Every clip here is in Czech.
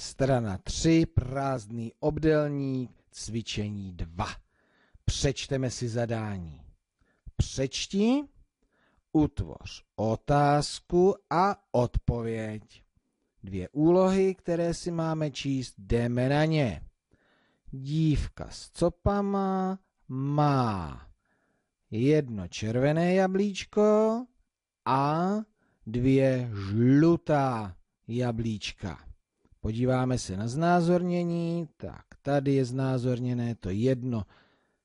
Strana 3, prázdný obdelník, cvičení 2. Přečteme si zadání. Přečti, utvoř otázku a odpověď. Dvě úlohy, které si máme číst, jdeme na ně. Dívka s copama má jedno červené jablíčko a dvě žlutá jablíčka. Podíváme se na znázornění. Tak, tady je znázorněné to jedno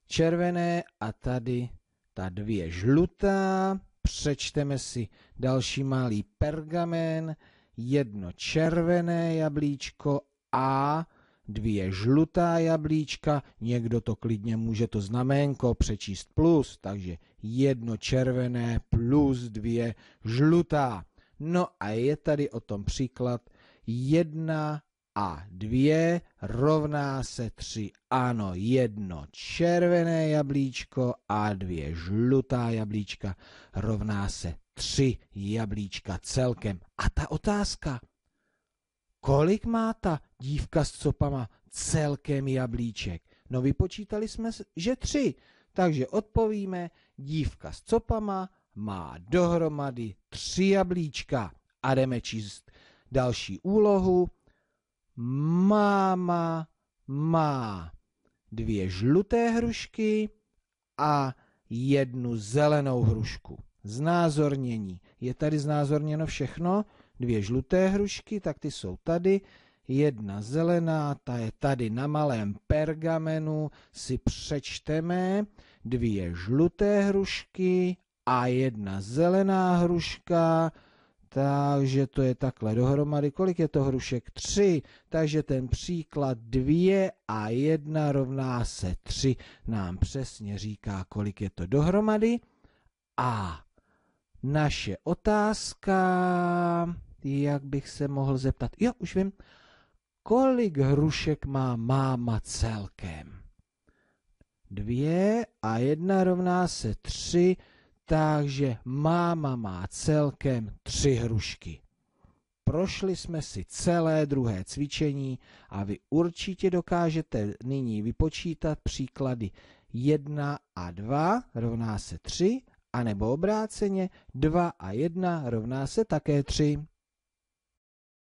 červené a tady ta dvě žlutá. Přečteme si další malý pergamen. Jedno červené jablíčko a dvě žlutá jablíčka, někdo to klidně může to znaménko přečíst plus, takže jedno červené plus dvě žlutá. No a je tady o tom příklad 1 a 2 rovná se 3. Ano, jedno červené jablíčko a dvě žlutá jablíčka rovná se 3 jablíčka celkem. A ta otázka, kolik má ta dívka s copama celkem jablíček? No vypočítali jsme, že 3. Takže odpovíme, dívka s copama má dohromady tři jablíčka. A jdeme číst Další úlohu. Máma má dvě žluté hrušky a jednu zelenou hrušku. Znázornění. Je tady znázorněno všechno? Dvě žluté hrušky, tak ty jsou tady. Jedna zelená, ta je tady na malém pergamenu, si přečteme. Dvě žluté hrušky a jedna zelená hruška takže to je takhle dohromady. Kolik je to hrušek? 3. Takže ten příklad 2 a 1 rovná se 3 nám přesně říká, kolik je to dohromady. A naše otázka, jak bych se mohl zeptat? Jo, už vím. Kolik hrušek má máma celkem? 2 a 1 rovná se 3. Takže máma má celkem tři hrušky. Prošli jsme si celé druhé cvičení a vy určitě dokážete nyní vypočítat příklady 1 a 2 rovná se 3, anebo obráceně 2 a 1 rovná se také 3.